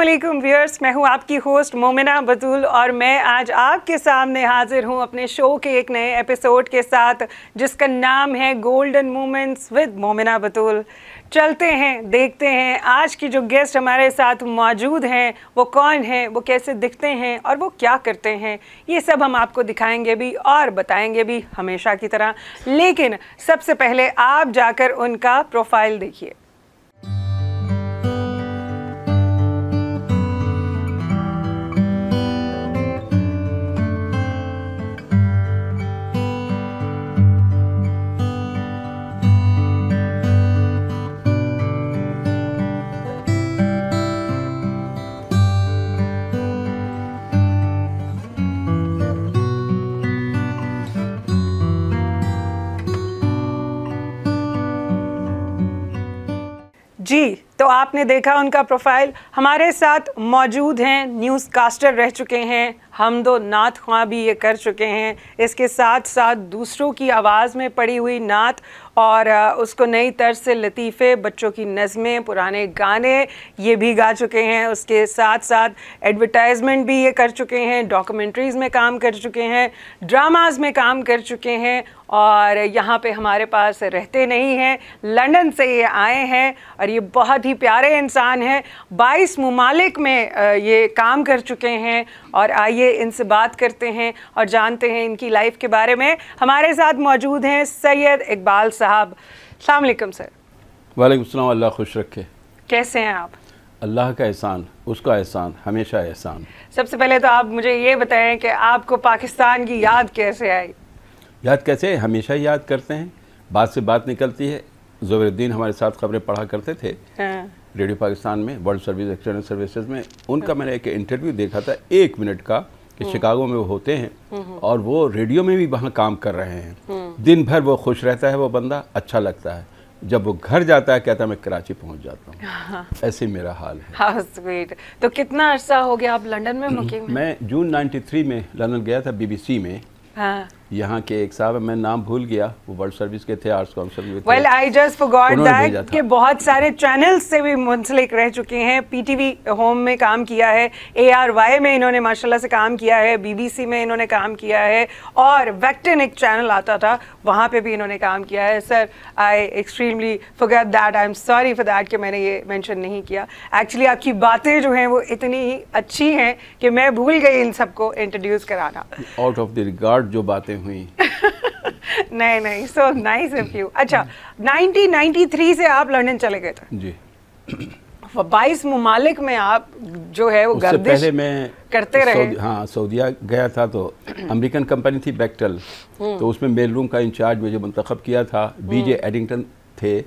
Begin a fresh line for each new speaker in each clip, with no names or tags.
Aslam viewers मैं हूं आपकी होस्ट मोमिना बतूल और मैं आज आपके सामने हाजिर हूं अपने शो के एक नए एपिसोड के साथ जिसका नाम है golden moments with Momina Batool चलते हैं देखते हैं आज की जो गेस्ट हमारे साथ मौजूद हैं वो कौन हैं वो कैसे दिखते हैं और वो क्या करते हैं ये सब हम आपको दिखाएंगे भी और बताएंगे भी हमेशा की तरह लेकिन सबसे पहले आप जाकर उनका प्रोफाइल देखिए जी तो आपने देखा उनका प्रोफाइल हमारे साथ मौजूद हैं न्यूज़ कास्टर रह चुके हैं हम दो नात ख्वा भी ये कर चुके हैं इसके साथ साथ दूसरों की आवाज़ में पड़ी हुई नात और उसको नई तर्ज से लतीफ़े बच्चों की नज़में पुराने गाने ये भी गा चुके हैं उसके साथ साथ एडवर्टाइजमेंट भी ये कर चुके हैं डॉक्यूमेंट्रीज़ में काम कर चुके हैं ड्रामाज़ में काम कर चुके हैं और यहाँ पे हमारे पास रहते नहीं हैं लंदन से ये आए हैं और ये बहुत ही प्यारे इंसान हैं बाईस ममालिक में ये काम कर चुके हैं और आइए आइए इनसे बात करते हैं और जानते हैं इनकी लाइफ के बारे में हमारे साथ मौजूद हैं सैयद इकबाल साहब अलैक्म सर
वालेकुम अल्लाह खुश रखे
कैसे हैं आप
अल्लाह का एहसान उसका एहसान हमेशा एहसान
सबसे पहले तो आप मुझे ये बताएं कि आपको पाकिस्तान की याद कैसे आई
याद कैसे हमेशा याद करते हैं बात से बात निकलती है जोबरुद्दीन हमारे साथ खबरें पढ़ा करते थे हाँ। रेडियो पाकिस्तान में वर्ल्ड सर्विस एक्सटर्नल सर्विसेज में उनका हाँ। मैंने एक इंटरव्यू देखा था एक मिनट का कि हम्म। शिकागो में वो होते हैं हम्म, हम्म। और वो रेडियो में भी वहाँ काम कर रहे हैं दिन भर वो खुश रहता है वो बंदा अच्छा लगता है जब वो घर जाता है कहता है मैं कराची पहुंच जाता हूँ हाँ। ऐसे मेरा हाल है
हाँ, स्वीट तो कितना अरसा हो गया आप लंदन में मुकीम
मैं जून 93 में लंदन गया था बीबीसी में हाँ। यहाँ के एक साहब मैं नाम भूल गया वो वर्ल्ड सर्विस के थे आर्ट्स काउंसिल में well
I just forgot that के बहुत सारे चैनल्स से भी मुंसलिक रह चुके हैं पीटीवी होम में काम किया है एआरवाई में इन्होंने माशाल्लाह से काम किया है बीबीसी में इन्होंने काम किया है और वैक्टिन एक चैनल आता था वहाँ पे भी इन्होंने काम किया है sir I extremely forgot that I am sorry for that कि मैंने ये मैंशन नहीं किया एक्चुअली आपकी बातें जो हैं वो इतनी अच्छी हैं कि मैं भूल गई इन सबको इंट्रोड्यूस कराना
आउट ऑफ द रिगार्ड जो बातें बातें हुई
नहीं नहीं सो नाइस ऑफ यू अच्छा 1993 से आप लंदन चले गए थे जी बाईस ममालिक में आप जो है वो गर्दिश पहले
मैं करते रहे सौद, हाँ सऊदीया गया था तो अमेरिकन कंपनी थी बैक्टल हम्म। तो उसमें मेल रूम का इंचार्ज मुझे मंतखब किया था बीजे हम्म। एडिंगटन थे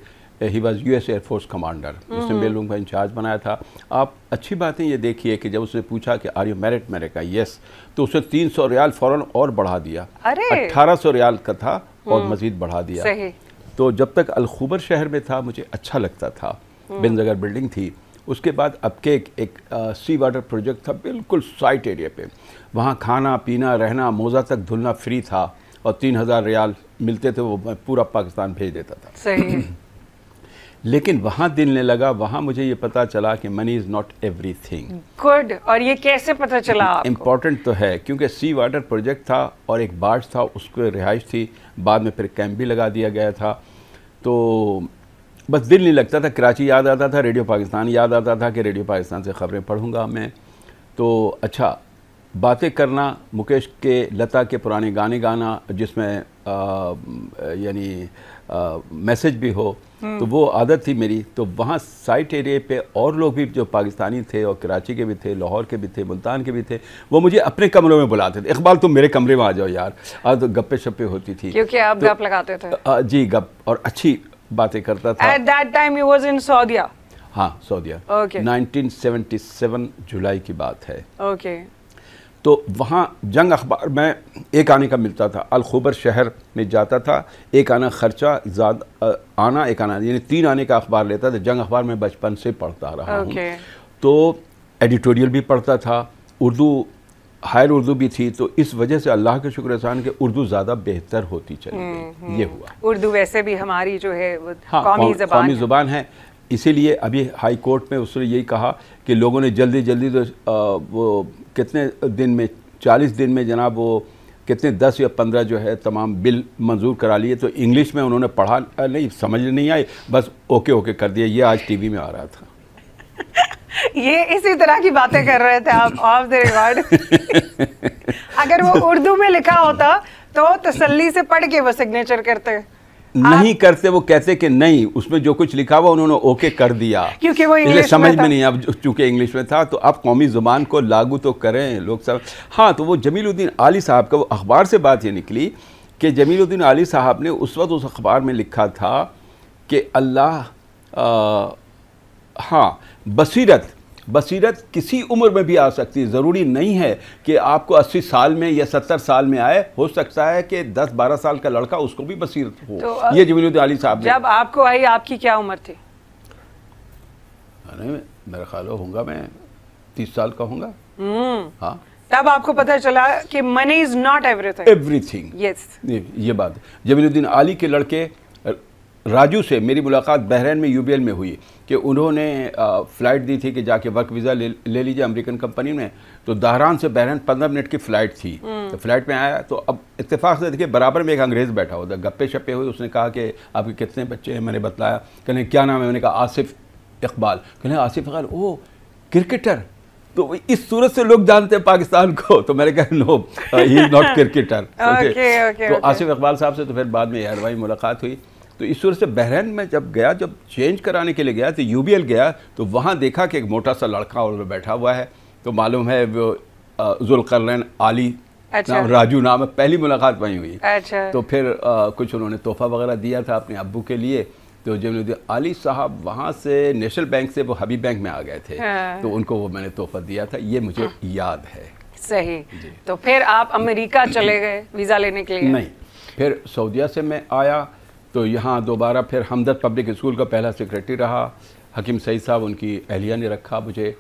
he was U S Air Force commander उसने मेरे का इंचार्ज बनाया था आप अच्छी बातें ये देखिए कि जब उसने पूछा कि आर यू मेरिट मेरे का यस तो उसने तीन सौ रियाल फ़ौरन और बढ़ा दिया अट्ठारह सौ रियाल का था और हम्म। मज़ीद बढ़ा दिया तो जब तक अलखूबर शहर में था मुझे अच्छा लगता था हम्म। बिनजगर बिल्डिंग थी उसके बाद अब के एक सी वाटर प्रोजेक्ट था बिल्कुल साइट एरिया पे वहाँ खाना पीना रहना मोज़ा तक धुलना फ्री था और तीन हज़ार रियाल मिलते थे वो पूरा पाकिस्तान भेज देता था
सही
लेकिन वहाँ दिलने लगा वहाँ मुझे ये पता चला कि money is not everything
good और ये कैसे पता चला
इम्पॉर्टेंट तो है क्योंकि सी वाटर प्रोजेक्ट था और एक बाढ़ था उसको रिहाइश थी बाद में फिर कैंप भी लगा दिया गया था तो बस दिल नहीं लगता था कराची याद आता था रेडियो पाकिस्तान याद आता था कि रेडियो पाकिस्तान से ख़बरें पढ़ूँगा मैं तो अच्छा बातें करना मुकेश के लता के पुराने गाने गाना जिसमें यानी मैसेज भी हो तो वो आदत थी मेरी तो वहाँ साइट एरिए पे और लोग भी जो पाकिस्तानी थे और कराची के भी थे लाहौर के भी थे मुल्तान के भी थे वो मुझे अपने कमरों में बुलाते थे इकबाल तुम मेरे कमरे में आ जाओ यार आज तो गप्पे शप्पे होती थी क्योंकि आप तो, गप लगाते थे आ, जी गप और अच्छी बातें करता था
at that time you was in सऊदीया
हाँ सऊदीया ओके okay. 1977 जुलाई की बात है ओके okay. तो वहाँ जंग अखबार में एक आने का मिलता था अलखबर शहर में जाता था एक आना खर्चा ज़्यादा आना एक आना यानी तीन आने का अखबार लेता था जंग अखबार में बचपन से पढ़ता रहा okay. तो एडिटोरियल भी पढ़ता था उर्दू हायर उर्दू भी थी तो इस वजह से अल्लाह के शुक्रसान के उर्दू ज़्यादा बेहतर होती चली हम्म, ये हम्म।
हुआ उर्दू वैसे भी हमारी जो है हाँ, कौमी
ज़ुबान है इसीलिए अभी हाई कोर्ट में उसने यही कहा कि लोगों ने जल्दी जल्दी तो वो कितने दिन में चालीस दिन में जनाब वो कितने दस या पंद्रह जो है तमाम बिल मंजूर करा लिए तो इंग्लिश में उन्होंने पढ़ा नहीं समझ नहीं आई बस ओके ओके कर दिया ये आज टीवी में आ रहा था
ये इसी तरह की बातें कर रहे थे आप ऑफ द रिकॉर्ड अगर वो उर्दू में लिखा होता तो तसल्ली से पढ़ के वो सिग्नेचर करते
नहीं करते वो कहते कि नहीं उसमें जो कुछ लिखा हुआ उन्होंने ओके कर दिया
क्योंकि वो इंग्लिश समझ में, में नहीं
अब चूंकि इंग्लिश में था तो आप कौमी ज़ुबान को लागू तो करें लोग सब हाँ तो वो जमीलुद्दीन आली साहब का वो अखबार से बात ये निकली कि जमीलुद्दीन आली साहब ने उस वक्त उस अखबार में लिखा था कि अल्लाह हाँ बसीरत बसीरत किसी उम्र में भी आ सकती है ज़रूरी नहीं है कि आपको 80 साल में या 70 साल में आए हो सकता है कि 10-12 साल का लड़का उसको भी बसीरत हो तो ये साहब जब
आपको आई आपकी क्या उम्र थी
अरे मेरा ख्याल होगा मैं तीस साल का हूँ हम्म। हाँ
तब आपको पता चला कि money is not everything
everything yes ये बात जमीनुद्दीन आली के लड़के राजू से मेरी मुलाकात बहरीन में यू में हुई कि उन्होंने फ़्लाइट दी थी कि जाके वर्क वीज़ा ले, ले लीजिए अमेरिकन कंपनी में तो दहरान से बहरीन पंद्रह मिनट की फ़्लाइट थी हम्म। तो फ़्लाइट में आया तो अब इतफाक़ से देखिए बराबर में एक अंग्रेज़ बैठा होता गप्पे शप्पे हुए उसने कहा कि आपके कितने बच्चे हैं मैंने बताया कहने क्या नाम है मैंने कहा आसिफ इकबाल कहने आसिफ इकबाल ओ क्रिकेटर तो इस सूरत से लोग जानते हैं पाकिस्तान को तो मैंने कहा no he is not cricketer तो आसिफ इकबाल साहब से तो फिर बाद में हरवाई मुलाकात हुई तो ईश्वर से बहरीन में जब गया जब चेंज कराने के लिए गया तो यू गया तो वहाँ देखा कि एक मोटा सा लड़का और बैठा हुआ है तो मालूम है वो जुलकरन आली
अच्छा। नाम राजू
नाम है पहली मुलाकात वहीं हुई अच्छा। तो फिर आ, कुछ उन्होंने तोहफा वगैरह दिया था अपने अबू के लिए तो जिन्होंने दिया अली साहब वहाँ से नेशनल बैंक से वो हबीब बैंक में आ गए थे हाँ। तो उनको वो मैंने तोहफा दिया था ये मुझे हाँ। याद है
सही तो फिर आप अमेरिका चले गए वीज़ा लेने के लिए नहीं
फिर सऊदिया से मैं आया तो यहाँ दोबारा फिर हमदर्द पब्लिक स्कूल का पहला सेक्रेटरी रहा हकीम सईद साहब उनकी अहलिया ने रखा मुझे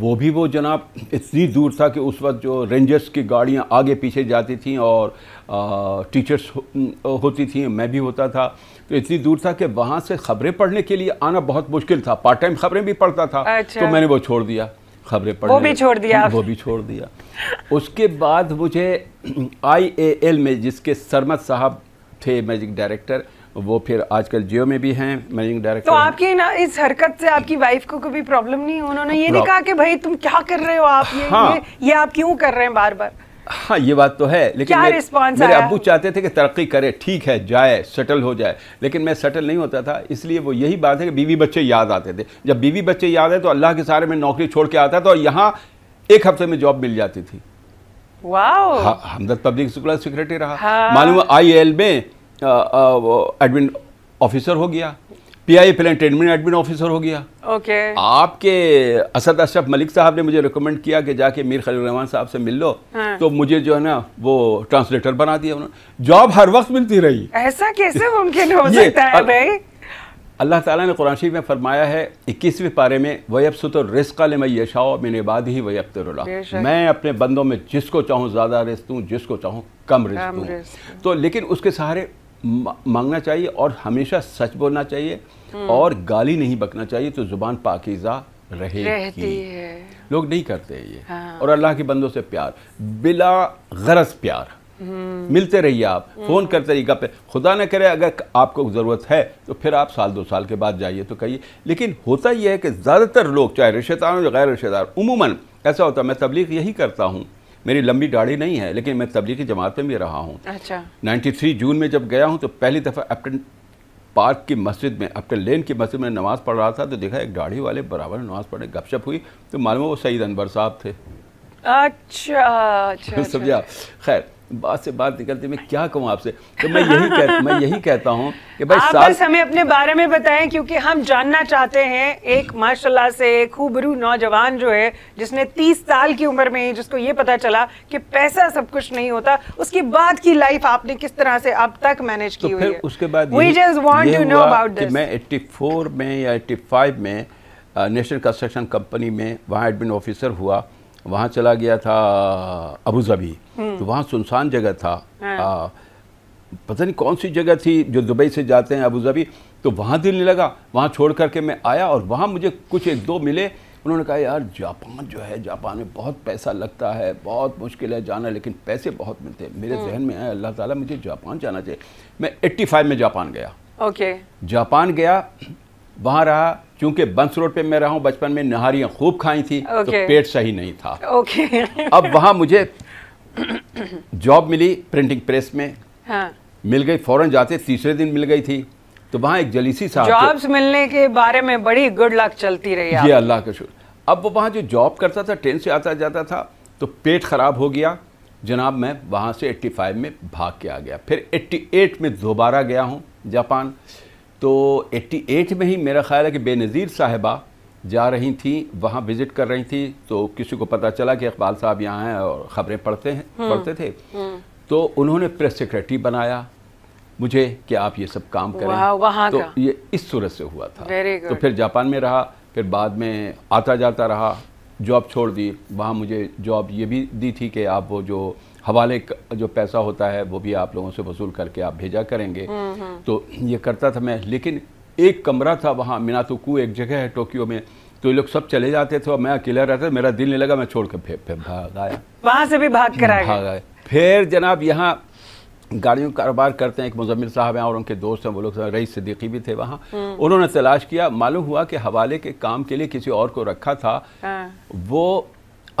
वो भी वो जनाब इतनी दूर था कि उस वक्त जो रेंजर्स की गाड़ियाँ आगे पीछे जाती थी और आ, टीचर्स हो, होती थी मैं भी होता था तो इतनी दूर था कि वहाँ से खबरें पढ़ने के लिए आना बहुत मुश्किल था पार्ट टाइम खबरें भी पढ़ता था अच्छा। तो मैंने वो छोड़ दिया खबरें पढ़ वो भी छोड़ दिया वो भी छोड़ दिया उसके बाद मुझे आई ए एल में जिसके सरमद साहब थे मैजिक डायरेक्टर वो फिर आजकल जियो में भी हैं मैनेजिंग डायरेक्टर तो
आपकी ना इस हरकत से आपकी वाइफ को कभी प्रॉब्लम नहीं उन्होंने ये नहीं कहा कि भाई तुम क्या कर रहे हो आप ये हाँ, ये, ये आप क्यों कर रहे हैं बार बार
हाँ ये बात तो है लेकिन क्या मेरे, मेरे अबू चाहते थे कि तरक्की करे ठीक है जाए सेटल हो जाए लेकिन मैं सेटल नहीं होता था इसलिए वो यही बात है कि बीवी बच्चे याद आते थे जब बीवी बच्चे याद आए तो अल्लाह के सारे में नौकरी छोड़ के आता था और यहाँ एक हफ्ते में जॉब मिल जाती थी
हाँ, हमदर्द
पब्लिक स्कूल सेक्रेटरी रहा हाँ। मालूम आई एल में एडमिन ऑफिसर हो गया पीआई आई ट्रेडमिन एडमिन ऑफिसर हो गया
ओके okay.
आपके असद अशरफ मलिक साहब ने मुझे रिकमेंड किया कि जाके मीर खलील रहमान साहब से मिल लो हाँ। तो मुझे जो है ना वो ट्रांसलेटर बना दिया उन्होंने जॉब हर वक्त मिलती रही
ऐसा कैसे मुमकिन हो सकता है भाई
अल्लाह ताला ने कुरान शरीफ में फरमाया है इक्कीसवें पारे में वयबसुत रिस्का ले मैं यशाओ मैंने बाद ही वयबतरला मैं अपने बंदों में जिसको चाहूँ ज़्यादा रिस्क दूँ जिसको चाहूँ कम रिस्क दूँ तो लेकिन उसके सहारे मांगना चाहिए और हमेशा सच बोलना चाहिए हम्म। और गाली नहीं बकना चाहिए तो ज़ुबान पाकिज़ा रहे रहती है लोग नहीं करते ये हाँ। और अल्लाह के बंदों से प्यार बिला गरज प्यार
हम्म। मिलते
रहिए आप हम्म। फ़ोन करते रहिए गप खुदा न करे अगर आपको ज़रूरत है तो फिर आप साल दो साल के बाद जाइए तो कहिए लेकिन होता यह है कि ज़्यादातर लोग चाहे रिश्तेदार हो या गैर रिश्तेदार उमूमन ऐसा होता है मैं तबलीग यही करता हूँ मेरी लंबी दाढ़ी नहीं है लेकिन मैं तबलीगी जमात में भी रहा हूँ अच्छा 93 जून में जब गया हूँ तो पहली दफ़ा अपटन पार्क की मस्जिद में अपटन लेन की मस्जिद में नमाज़ पढ़ रहा था तो देखा एक दाढ़ी वाले बराबर नमाज़ पढ़ने गपशप हुई तो मालूम वो सईद अनवर साहब थे
अच्छा अच्छा, अच्छा।
खैर बात से बात निकलते मैं क्या कहूँ आपसे तो मैं यही कह, मैं यही कहता हूँ कि भाई आप साल... बस हमें
अपने बारे में बताएं क्योंकि हम जानना चाहते हैं एक माशाल्लाह से एक खूबरू नौजवान जो है जिसने 30 साल की उम्र में ही जिसको ये पता चला कि पैसा सब कुछ नहीं होता उसके बाद की लाइफ आपने किस तरह से अब तक मैनेज तो की तो हुई है उसके बाद we just want to know about this मैं
84 में या 85 में नेशनल कंस्ट्रक्शन कंपनी में वहाँ एडमिन ऑफिसर हुआ वहाँ चला गया था अबू जबी हम्म। तो वहाँ सुनसान जगह था हाँ। आ, पता नहीं कौन सी जगह थी जो दुबई से जाते हैं अबू जबी तो वहाँ दिल नहीं लगा वहाँ छोड़ करके मैं आया और वहाँ मुझे कुछ एक दो मिले उन्होंने कहा यार जापान जो है जापान में बहुत पैसा लगता है बहुत मुश्किल है जाना लेकिन पैसे बहुत मिलते हैं मेरे हम्म। जहन में आया अल्लाह ताला मुझे जापान जाना चाहिए मैं 85 में जापान गया
ओके okay.
जापान गया वहाँ रहा क्योंकि बंस रोड पे मैं रहा हूँ बचपन में नहारियाँ खूब खाई थी तो okay. तो पेट सही नहीं था
okay. अब
वहाँ मुझे जॉब मिली प्रिंटिंग प्रेस में हाँ. मिल गई फौरन जाते तीसरे दिन मिल गई थी तो वहाँ एक जलीसी साहब जॉब्स
मिलने के बारे में बड़ी गुड लक चलती रही ये
अल्लाह का शुक्र अब वो वहाँ जो जॉब करता था ट्रेन से आता जाता था तो पेट ख़राब हो गया जनाब मैं वहाँ से 85 में भाग के आ गया फिर 88 में दोबारा गया हूँ जापान तो 88 में ही मेरा ख़्याल है कि बेनज़ीर साहबा जा रही थी वहाँ विज़िट कर रही थी तो किसी को पता चला कि इकबाल साहब यहाँ हैं और ख़बरें पढ़ते हैं हम्म, पढ़ते थे हम्म। तो उन्होंने प्रेस सेक्रेटरी बनाया मुझे कि आप ये सब काम करें वहाँ तो ये इस सूरत से हुआ था तो फिर जापान में रहा फिर बाद में आता जाता रहा जॉब छोड़ दी वहाँ मुझे जॉब ये भी दी थी कि आप वो जो हवाले जो पैसा होता है वो भी आप लोगों से वसूल करके आप भेजा करेंगे हम्म, हम्म। तो ये करता था मैं लेकिन एक कमरा था वहाँ मिनातुकू एक जगह है टोक्यो में तो ये लोग सब चले जाते थे और मैं अकेला रहता था मेरा दिल नहीं लगा मैं छोड़ कर फिर भाग आया
वहाँ से भी भाग कर भाग
आया फिर जनाब यहाँ गाड़ियों का कारोबार करते हैं एक मुजम्मिल साहब हैं और उनके दोस्त हैं वो लोग रईस सिद्दीकी भी थे वहाँ हम्म। उन्होंने तलाश किया मालूम हुआ कि हवाले के काम के लिए किसी और को रखा था हाँ। वो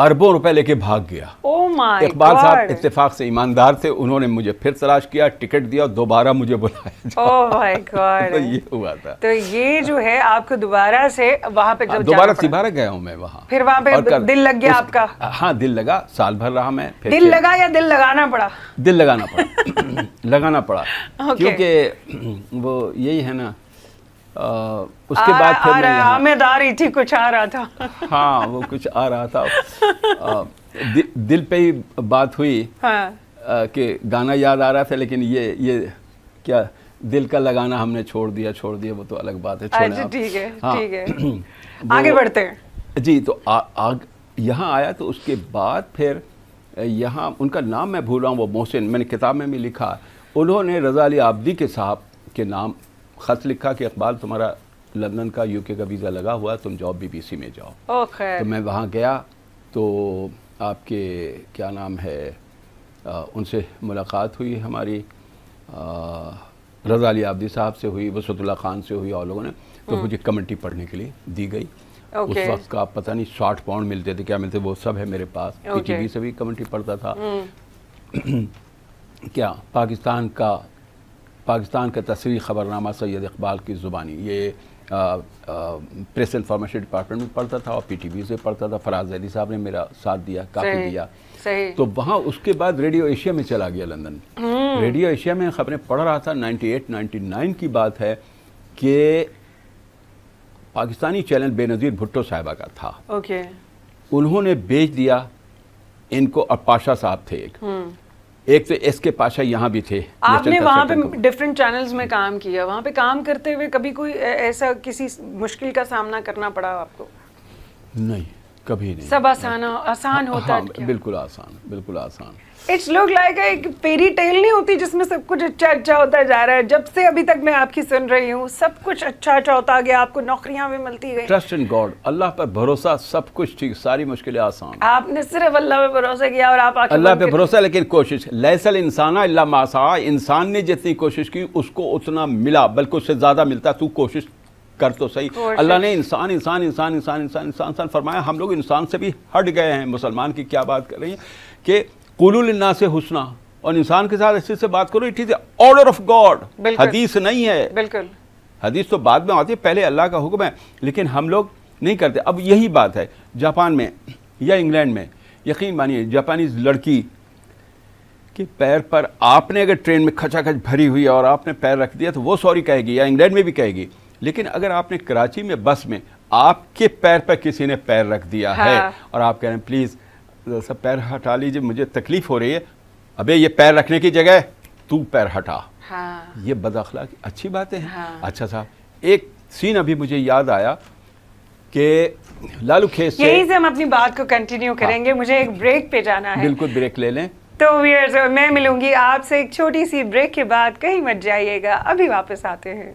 अरबों रुपए लेके भाग गया
oh इकबाल साहब
इतफाक से ईमानदार थे उन्होंने मुझे फिर तलाश किया टिकट दिया और दोबारा मुझे बुलाया oh
तो ये
हुआ था तो
ये जो है आपको दोबारा से वहाँ पे हाँ, जब दोबारा
सिबारा गया हूँ मैं वहाँ फिर
वहाँ पे दिल लग गया आपका
हाँ दिल लगा साल भर रहा मैं दिल लगा
या दिल लगाना पड़ा
दिल लगाना पड़ा लगाना पड़ा क्योंकि वो यही है ना आ, उसके बाद फिर आ मैं आमिर
आ थी कुछ आ रहा था
हाँ वो कुछ आ रहा था आ, दि, दिल पे ही बात हुई हाँ। कि गाना याद आ रहा था लेकिन ये ये क्या दिल का लगाना हमने छोड़ दिया छोड़ दिया वो तो अलग बात है अच्छा, ठीक है हाँ, है
आगे बढ़ते हैं
जी तो यहाँ आया तो उसके बाद फिर यहाँ उनका नाम मैं भूल रहा हूँ वो मोहसिन मैंने किताब में भी लिखा उन्होंने रजा अली आबदी के साहब के नाम ख़त लिखा कि अखबार तुम्हारा लंदन का यूके का वीज़ा लगा हुआ तुम जाओ बीबीसी में जाओ ओके तो मैं वहाँ गया तो आपके क्या नाम है आ, उनसे मुलाकात हुई हमारी रजाली रजा अली आबदी साहब से हुई वसतुल्ला खान से हुई और लोगों ने तो हम्म। मुझे कमेटी पढ़ने के लिए दी गई okay. उस वक्त का पता नहीं साठ पाउंड मिलते थे क्या मिलते वो सब है मेरे पास okay. टी से भी कमेंटी पढ़ता था हम्म। क्या पाकिस्तान का पाकिस्तान का तस्वीर खबरनामा सैयद इकबाल की ज़ुबानी ये प्रेस इंफॉर्मेशन डिपार्टमेंट में पढ़ता था और पी टी वी से पढ़ता था फराज अली साहब ने मेरा साथ दिया काफ़ी दिया सही। तो वहाँ उसके बाद रेडियो एशिया में चला गया लंदन
हम्म। रेडियो
एशिया में खबरें पढ़ रहा था 98 99 की बात है कि पाकिस्तानी चैनल बेनज़ीर भुट्टो साहिबा का था ओके उन्होंने बेच दिया इनको अपाशा साहब थे एक हम्म। एक तो एस के पाशा यहाँ भी थे आपने वहाँ पे
डिफरेंट चैनल्स में काम किया वहाँ पे काम करते हुए कभी कोई ऐसा किसी मुश्किल का सामना करना पड़ा आपको
नहीं कभी नहीं सब
आसान आसान हाँ, होता हाँ, है
तो बिल्कुल आसान बिल्कुल आसान
इट्स लुक लाइक एक फेरी टेल नहीं होती जिसमें सब कुछ अच्छा अच्छा होता जा रहा है जब से अभी तक मैं आपकी सुन रही हूँ सब कुछ अच्छा अच्छा होता गया आपको नौकरियाँ भी मिलती गई ट्रस्ट
इन गॉड अल्लाह पर भरोसा सब कुछ ठीक सारी मुश्किलें आसान
आपने सिर्फ अल्लाह पर भरोसा किया और आप अल्लाह पर भरोसा
लेकिन कोशिश लहसल इंसान अल्लाह मासा इंसान ने जितनी कोशिश की उसको उतना मिला बल्कि उससे ज़्यादा मिलता तू कोशिश कर तो सही अल्लाह ने इंसान इंसान इंसान इंसान इंसान इंसान इंसान फरमाया हम लोग इंसान से भी हट गए हैं मुसलमान की क्या बात कर रही है कि कुल्ना से हुसना और इंसान के साथ अच्छे से बात करो it is order of God हदीस नहीं है बिल्कुल हदीस तो बाद में आती है पहले अल्लाह का हुक्म है लेकिन हम लोग नहीं करते अब यही बात है जापान में या इंग्लैंड में यकीन मानिए जापानीज लड़की के पैर पर आपने अगर ट्रेन में खचाखच भरी हुई और आपने पैर रख दिया तो वो सॉरी कहेगी या इंग्लैंड में भी कहेगी लेकिन अगर आपने कराची में बस में आपके पैर पर किसी ने पैर रख दिया हाँ। है और आप कह रहे हैं प्लीज़ सब पैर हटा लीजिए मुझे तकलीफ हो रही है अबे ये पैर रखने की जगह तू पैर हटा हाँ। ये की अच्छी बातें हैं हाँ। अच्छा साहब एक सीन अभी मुझे याद आया कि लालू खेस यही से
हम अपनी बात को कंटिन्यू हाँ। करेंगे हाँ। मुझे एक ब्रेक पे जाना है बिल्कुल ब्रेक ले लें तो वीयर्स मैं मिलूंगी आपसे एक छोटी सी ब्रेक के बाद कहीं मत जाइएगा अभी वापस आते हैं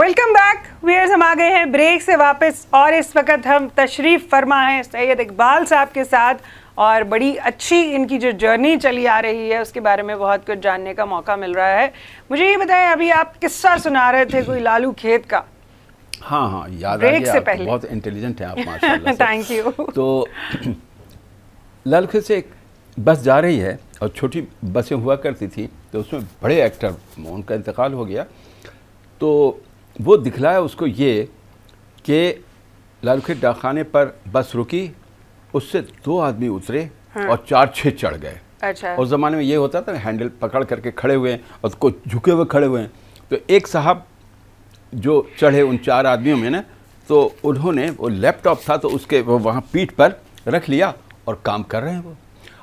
वेलकम बैक वीयर्स हम आ गए हैं ब्रेक से वापस और इस वक्त हम तशरीफ़ फरमा हैं सैयद इकबाल साहब के साथ और बड़ी अच्छी इनकी जो जर्नी चली आ रही है उसके बारे में बहुत कुछ जानने का मौका मिल रहा है मुझे ये बताएं अभी आप किस्सा सुना रहे थे कोई लालू खेत का
हाँ हाँ याद ब्रेक से तो पहले बहुत इंटेलिजेंट है आप थैंक यू तो लालू खेत से एक बस जा रही है और छोटी बसें हुआ करती थी तो उसमें बड़े एक्टर उनका इंतकाल हो गया तो वो दिखलाया उसको ये कि लाल खेत डाकखाने पर बस रुकी उससे दो आदमी उतरे हाँ। और चार छः चढ़ गए अच्छा उस ज़माने में ये होता था हैंडल पकड़ करके खड़े हुए हैं और उसको झुके हुए खड़े हुए हैं तो एक साहब जो चढ़े उन चार आदमियों में ना तो उन्होंने वो लैपटॉप था तो उसके वो वहाँ पीठ पर रख लिया और काम कर रहे हैं वो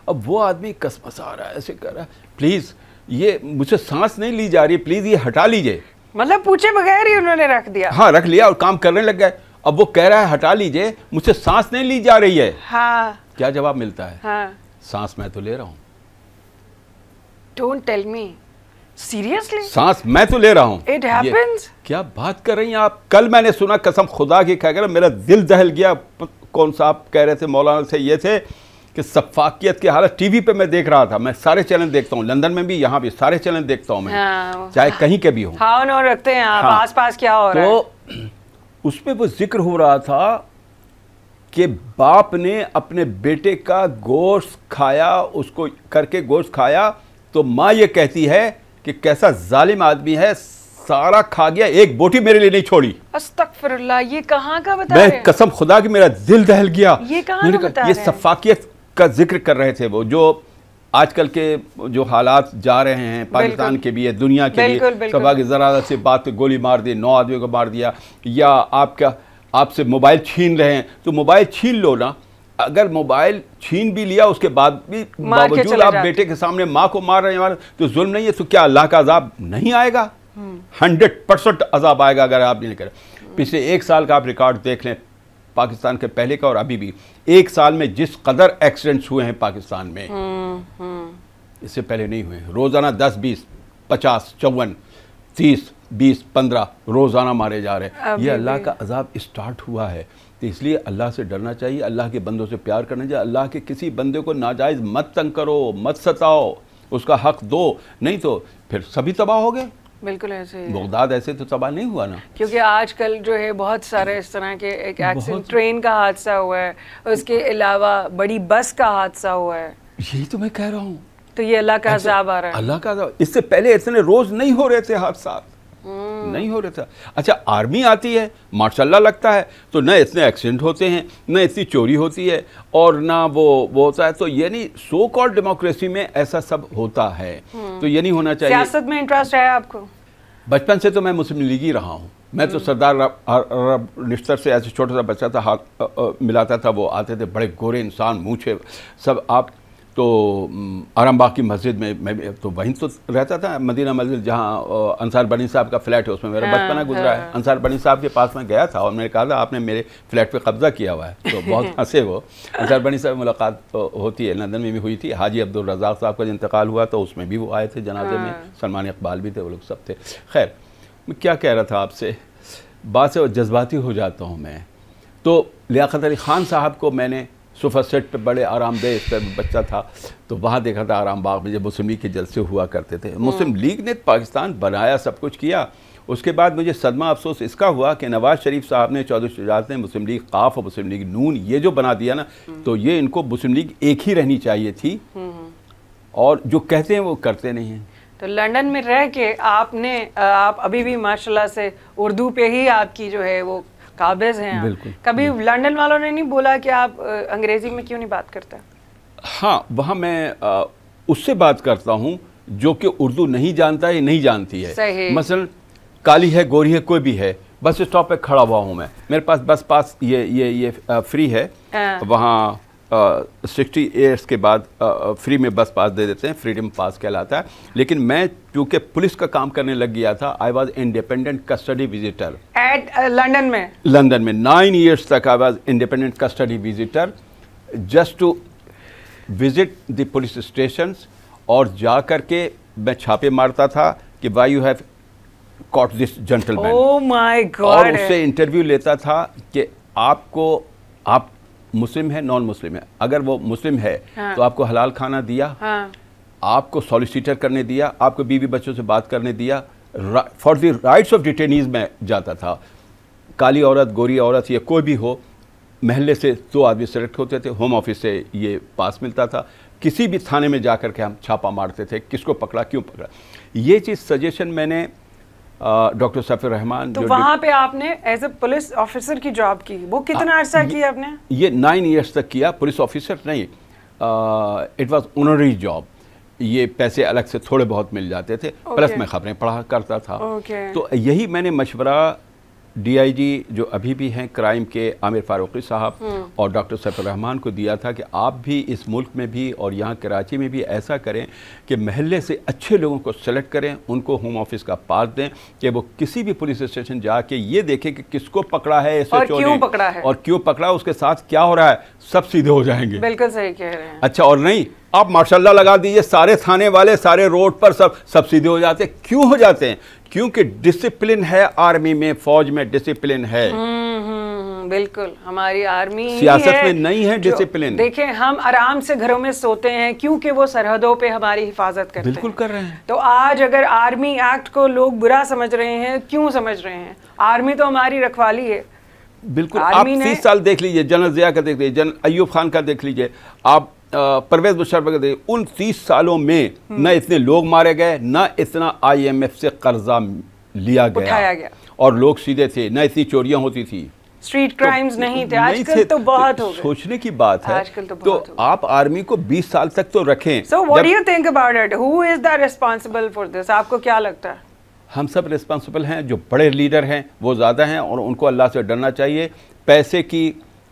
अब वो आदमी
कसमसा रहा है ऐसे कर रहा है
प्लीज़ ये मुझे सांस नहीं ली जा रही प्लीज़ ये हटा लीजिए
मतलब पूछे बगैर ही उन्होंने रख दिया हाँ
रख लिया और काम करने लग गए अब वो कह रहा है हटा लीजिए मुझसे सांस नहीं ली जा रही है हाँ। क्या जवाब मिलता है हाँ। सांस मैं तो ले रहा हूँ
डोंट टेल मी सीरियसली
सांस मैं तो ले रहा हूँ इट हैपेंस क्या बात कर रही हैं आप कल मैंने सुना कसम खुदा की कहकर मेरा दिल दहल गया कौन सा आप कह रहे थे मौलाना से ये थे कि सफाकियत की हालत टीवी पे मैं देख रहा था मैं सारे चैनल देखता हूँ लंदन में भी यहाँ भी सारे चैनल देखता हूँ मैं
हाँ, चाहे कहीं के भी हो हाँ रखते हैं आप हाँ, आस पास क्या हो रहा तो है?
उसमें वो जिक्र हो रहा था कि बाप ने अपने बेटे का गोश्त खाया उसको करके गोश्त खाया तो माँ ये कहती है कि कैसा जालिम आदमी है सारा खा गया एक बोटी मेरे लिए नहीं छोड़ी
ये कहां का बता मैं रहे? कसम
खुदा की मेरा दिल दहल गया
ये कहां का बता ये
सफाकियत का जिक्र कर रहे थे वो जो आजकल के जो हालात जा रहे हैं पाकिस्तान के भी है दुनिया के भी सबा की ज़रा से बात गोली मार दी नौ आदमियों को मार दिया या आपका आपसे मोबाइल छीन रहे हैं तो मोबाइल छीन लो ना अगर मोबाइल छीन भी लिया उसके बाद भी बावजूद आप बेटे के सामने माँ को मार रहे हैं तो जुल्म नहीं है तो क्या अल्लाह का अजाब नहीं आएगा हम्म। हंड्रेड परसेंट अजाब आएगा अगर आप नहीं करें पिछले एक साल का आप रिकॉर्ड देख लें पाकिस्तान के पहले का और अभी भी एक साल में जिस कदर एक्सीडेंट्स हुए हैं पाकिस्तान में
हम्म, हम्म।
इससे पहले नहीं हुए रोज़ाना दस बीस पचास चौवन तीस बीस पंद्रह रोज़ाना मारे जा रहे हैं ये अल्लाह का अजाब स्टार्ट हुआ है तो इसलिए अल्लाह से डरना चाहिए अल्लाह के बंदों से प्यार करना चाहिए अल्लाह के किसी बंदे को नाजायज़ मत तंग करो मत सताओ उसका हक दो नहीं तो फिर सभी तबाह हो गए
बिल्कुल ऐसे
बगदाद ऐसे तो तबाह नहीं हुआ ना
क्योंकि आजकल जो है बहुत सारे इस तरह के एक एक्सीडेंट ट्रेन का हादसा हुआ है उसके अलावा बड़ी बस का हादसा हुआ है यही तो
मैं कह रहा हूँ
तो ये अल्लाह का अच्छा, अजाब आ रहा है अल्लाह का इससे
पहले इतने रोज नहीं हो रहे थे हादसा नहीं हो रहा था अच्छा आर्मी आती है मार्शाला लगता है तो न इतने एक्सीडेंट होते हैं न इतनी चोरी होती है और ना वो वो होता है तो यानी सो कॉल डेमोक्रेसी में ऐसा सब होता है हम्म। तो ये नहीं होना चाहिए सियासत
में इंटरेस्ट है आपको
बचपन से तो मैं मुस्लिम लीग ही रहा हूँ मैं तो हम्म। सरदार निश्तर से ऐसे छोटा सा बच्चा था हाथ मिलाता था वो आते थे बड़े गोरे इंसान मूछे सब आप तो आरामबाग की मस्जिद में मैं तो वहीं तो रहता था मदीना मस्जिद जहाँ अंसार बनी साहब का फ्लैट है उसमें मेरा हाँ, बचपना गुजरा हाँ, है अंसार बनी साहब के पास मैं गया था और मैंने कहा था आपने मेरे फ्लैट पे कब्जा किया हुआ है तो बहुत हंसे वो अंसार बनी साहब मुलाकात तो होती है लंदन में भी हुई थी हाजी अब्दुल रजाक साहब का इंतकाल हुआ तो उसमें भी वो आए थे जनाजे में हाँ। सलमान इकबाल भी थे वो लोग सब थे खैर मैं क्या कह रहा था आपसे बात से जज्बाती हो जाता हूँ मैं तो लियात अली ख़ान साहब को मैंने सोफ़ा सेट पे बड़े आरामदेह इस पर बच्चा था तो वहाँ देखा था आराम बाग में जब मुस्लिम लीग के जलसे हुआ करते थे मुस्लिम हम्म। लीग ने पाकिस्तान बनाया सब कुछ किया उसके बाद मुझे सदमा अफसोस इसका हुआ कि नवाज़ शरीफ साहब ने चौधरी शुजात ने मुस्लिम लीग काफ और मुस्लिम लीग नून ये जो बना दिया ना हम्म। तो ये इनको मुस्लिम लीग एक ही रहनी चाहिए थी हम्म। और जो कहते हैं वो करते नहीं हैं
तो लंदन में रह के आपने आप अभी भी माशाल्लाह से उर्दू पे ही आपकी जो है वो काबिज हैं कभी लंदन वालों ने नहीं बोला कि आप अंग्रेज़ी में क्यों नहीं बात करते
हाँ वहाँ मैं आ, उससे बात करता हूँ जो कि उर्दू नहीं जानता है नहीं जानती है मसलन काली है गोरी है कोई भी है बस स्टॉप पे खड़ा हुआ हूँ मैं मेरे पास बस पास ये ये ये फ्री है हाँ। वहाँ सिक्सटी ईयर्स के बाद आ, फ्री में बस पास दे देते हैं फ्रीडम पास कहलाता है लेकिन मैं चूंकि पुलिस का काम करने लग गया था I was independent custody visitor
at London में
लंदन में नाइन ईयर्स तक I was independent custody visitor just to visit the police station और जा कर के मैं छापे मारता था कि why you have caught this gentleman और उससे इंटरव्यू लेता था कि आपको आप मुस्लिम है नॉन मुस्लिम है अगर वो मुस्लिम है हाँ। तो आपको हलाल खाना दिया हाँ। आपको सॉलिसिटर करने दिया आपको बीवी बच्चों से बात करने दिया for the rights of detainees में जाता था काली औरत गोरी औरत या कोई भी हो महल्ले से दो तो आदमी सेलेक्ट होते थे होम ऑफिस से ये पास मिलता था किसी भी थाने में जा कर के हम छापा मारते थे किसको पकड़ा क्यों पकड़ा ये चीज़ सजेशन मैंने डॉक्टर सफी रहमान तो वहाँ
पे आपने एज ए पुलिस ऑफिसर की जॉब की वो कितना अर्सा हाँ, किया आपने
ये नाइन ईयर्स तक किया पुलिस ऑफिसर नहीं इट वाज ऑनरी जॉब ये पैसे अलग से थोड़े बहुत मिल जाते थे okay. प्लस मैं खबरें पढ़ा करता था okay. तो यही मैंने मशवरा डीआईजी जो अभी भी हैं क्राइम के आमिर फारूकी साहब हम्म। और डॉक्टर सैफुर रहमान को दिया था कि आप भी इस मुल्क में भी और यहाँ कराची में भी ऐसा करें कि महल्ले से अच्छे लोगों को सेलेक्ट करें उनको होम ऑफिस का पास दें कि वो किसी भी पुलिस स्टेशन जाके ये देखें कि किसको पकड़ा है और क्यों पकड़ा है और क्यों पकड़ा उसके साथ क्या हो रहा है सब सीधे हो जाएंगे
बिल्कुल सही कह रहे हैं
अच्छा और नहीं आप माशाल्लाह लगा दीजिए सारे थाने वाले सारे रोड पर सब सब सीधे हो जाते हैं क्यों हो जाते हैं क्योंकि डिसिप्लिन है आर्मी में फौज में डिसिप्लिन है
हम्म, हम्म, बिल्कुल हमारी आर्मी सियासत में नहीं है डिसिप्लिन देखें हम आराम से घरों में सोते हैं क्योंकि वो सरहदों पे हमारी हिफाजत करते बिल्कुल कर रहे हैं तो आज अगर आर्मी एक्ट को लोग बुरा समझ रहे हैं क्यों समझ रहे हैं आर्मी तो हमारी रखवाली है
बिल्कुल आप तीस साल देख लीजिए जनरल जिया का देख लीजिए जन अयूब खान का देख लीजिए आप परवेज मुशरफ कहते उन तीस सालों में हम्म। न इतने लोग मारे गए न इतना आईएमएफ से कर्जा लिया गया, गया और लोग सीधे थे न इतनी चोरियां होती थी
स्ट्रीट क्राइम्स तो, नहीं थे आजकल तो, तो बहुत हो
सोचने की बात है आजकल तो, तो बहुत तो आप आर्मी को 20 साल तक तो रखें so what do you
think about it who is the responsible for this आपको क्या लगता है
हम सब रिस्पांसिबल हैं जो बड़े लीडर हैं वो ज़्यादा हैं और उनको अल्लाह से डरना चाहिए पैसे की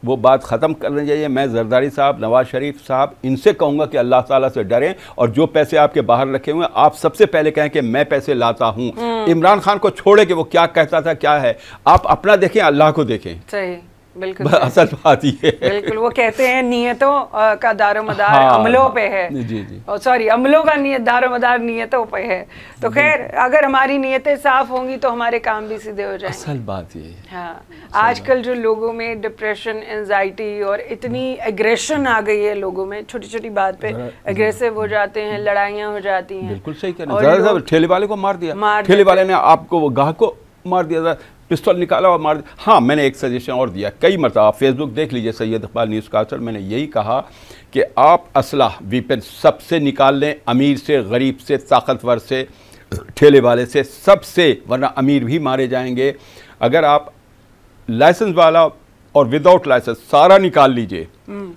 वो बात ख़त्म करनी चाहिए मैं जरदारी साहब नवाज शरीफ साहब इनसे कहूँगा कि अल्लाह ताला से डरें और जो पैसे आपके बाहर रखे हुए हैं आप सबसे पहले कहें कि मैं पैसे लाता हूँ हाँ। इमरान खान को छोड़े कि वो क्या कहता था क्या है आप अपना देखें अल्लाह को देखें
सही बिल्कुल
असल बात ये बिल्कुल
वो कहते हैं नीयतों का दारो मदार हाँ, अमलों हाँ। पे है जी जी सॉरी अमलों का नियत दारो मदार नियतों पे है तो खैर अगर हमारी नियतें साफ होंगी तो हमारे काम भी सीधे हो जाएंगे असल बात ये हाँ आजकल जो लोगों में डिप्रेशन एनजाइटी और इतनी एग्रेशन आ गई है लोगों में छोटी छोटी बात पे एग्रेसिव हो जाते हैं लड़ाइया हो जाती है
बिल्कुल सही कह रहे ठेले वाले को मार दिया ठेले वाले ने आपको गाह को मार दिया था पिस्तौल निकाला और मार दिया हाँ मैंने एक सजेशन और दिया कई मरतब आप फेसबुक देख लीजिए सैयद इकबाल न्यूज़ कास्टर मैंने यही कहा कि आप असलाह वीपन सबसे निकाल लें अमीर से गरीब से ताकतवर से ठेले वाले से सबसे वरना अमीर भी मारे जाएंगे अगर आप लाइसेंस वाला और विदाउट लाइसेंस सारा निकाल लीजिए हम्म।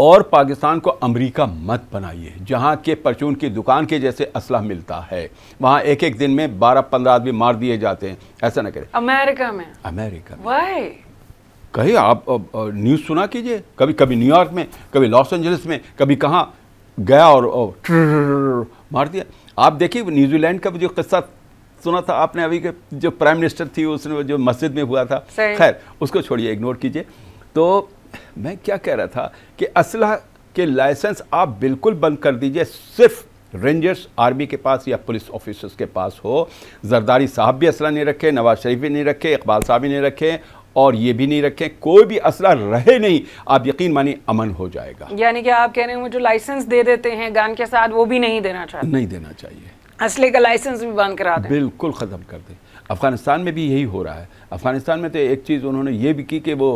और पाकिस्तान को अमेरिका मत बनाइए जहां के परचून की दुकान के जैसे असला मिलता है वहां एक एक दिन में बारह पंद्रह आदमी मार दिए जाते हैं ऐसा ना करें
अमेरिका में अमेरिका में
कहीं आप न्यूज़ सुना कीजिए कभी कभी न्यूयॉर्क में कभी लॉस एंजलिस में कभी कहाँ गया और, और मार दिया आप देखिए न्यूजीलैंड का जो किस्सा सुना था आपने अभी के जो प्राइम मिनिस्टर थी उसने जो मस्जिद में हुआ था खैर उसको छोड़िए इग्नोर कीजिए तो मैं क्या कह रहा था कि असलह के लाइसेंस आप बिल्कुल बंद कर दीजिए सिर्फ रेंजर्स आर्मी के पास या पुलिस ऑफिसर्स के पास हो जरदारी साहब भी असला नहीं रखे नवाज शरीफ भी नहीं रखे इकबाल साहब भी नहीं रखे और ये भी नहीं रखे कोई भी असला रहे नहीं आप यकीन मानिए अमन हो जाएगा
यानी कि आप कह रहे हैं जो लाइसेंस दे देते हैं गान के साथ वो भी नहीं देना चाहिए
नहीं देना चाहिए
असले का लाइसेंस भी बंद करा दें
बिल्कुल ख़त्म कर दें अफ़गानिस्तान में भी यही हो रहा है अफ़गानिस्तान में तो एक चीज़ उन्होंने ये भी की कि वो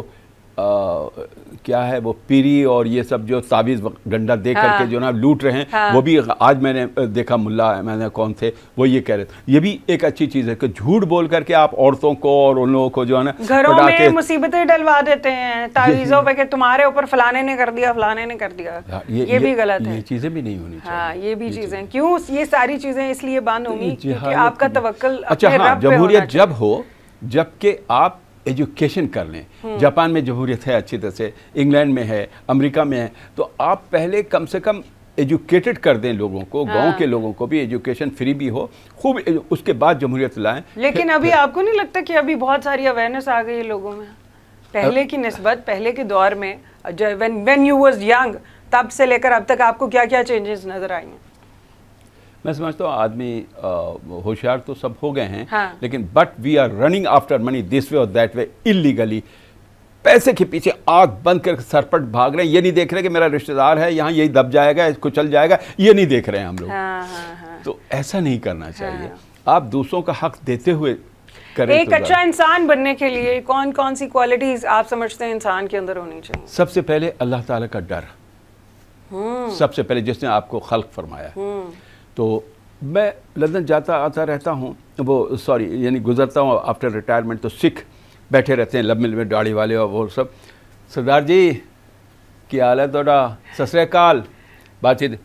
क्या है वो पीरी और ये सब जो तावीज़ डंडा दे हाँ। करके जो ना लूट रहे हैं हाँ। वो भी आज मैंने देखा मुल्ला मैंने कौन थे वो ये कह रहे थे ये भी एक अच्छी चीज़ है कि झूठ बोल करके आप औरतों को और उन लोगों को जो है ना घरों में
मुसीबतें डलवा देते हैं तावीज़ों पर कि तुम्हारे ऊपर फलाने ने कर दिया फलाने ने कर दिया हाँ, ये, ये भी गलत है
ये चीज़ें भी नहीं होनी
हाँ, ये भी चीज़ें क्यों ये सारी चीज़ें इसलिए बंद होंगी आपका तवक्ल अच्छा हाँ, जमहूरियत
जब हो जबकि आप एजुकेशन कर लें जापान में जमहूरियत है अच्छी तरह से इंग्लैंड में है अमेरिका में है तो आप पहले कम से कम एजुकेटेड कर दें लोगों को हाँ। गांव के लोगों को भी एजुकेशन फ्री भी हो खूब उसके बाद जमहूरियत लाएं लेकिन अभी आपको
नहीं लगता कि अभी बहुत सारी अवेयरनेस आ गई है लोगों में पहले की नस्बत पहले के दौर में when when you was young तब से लेकर अब तक आपको क्या क्या चेंजेस नजर आई हैं
मैं समझता हूँ आदमी होशियार तो सब हो गए हैं हाँ। लेकिन but we are running after money this way और दैट वे इलीगली पैसे के पीछे आग बंद करके सरपट भाग रहे हैं ये नहीं देख रहे कि मेरा रिश्तेदार है यहाँ यही दब जाएगा इसको चल जाएगा ये नहीं देख रहे हैं हम लोग
हाँ, हाँ, हाँ।
तो ऐसा नहीं करना हाँ। चाहिए आप दूसरों का हक देते हुए करें एक तो अच्छा
इंसान बनने के लिए कौन कौन सी क्वालिटीज आप समझते हैं इंसान के अंदर होनी चाहिए
सबसे पहले अल्लाह ताला का डर हम्म। सबसे पहले जिसने आपको खल्क फरमाया हम्म। तो मैं लंदन जाता आता रहता हूँ वो सॉरी यानी गुजरता हूँ आफ्टर रिटायरमेंट तो सिख बैठे रहते हैं लब में दाढ़ी वाले और वो सब सरदार जी क्या हाल है थोड़ा सतरकाल बातचीत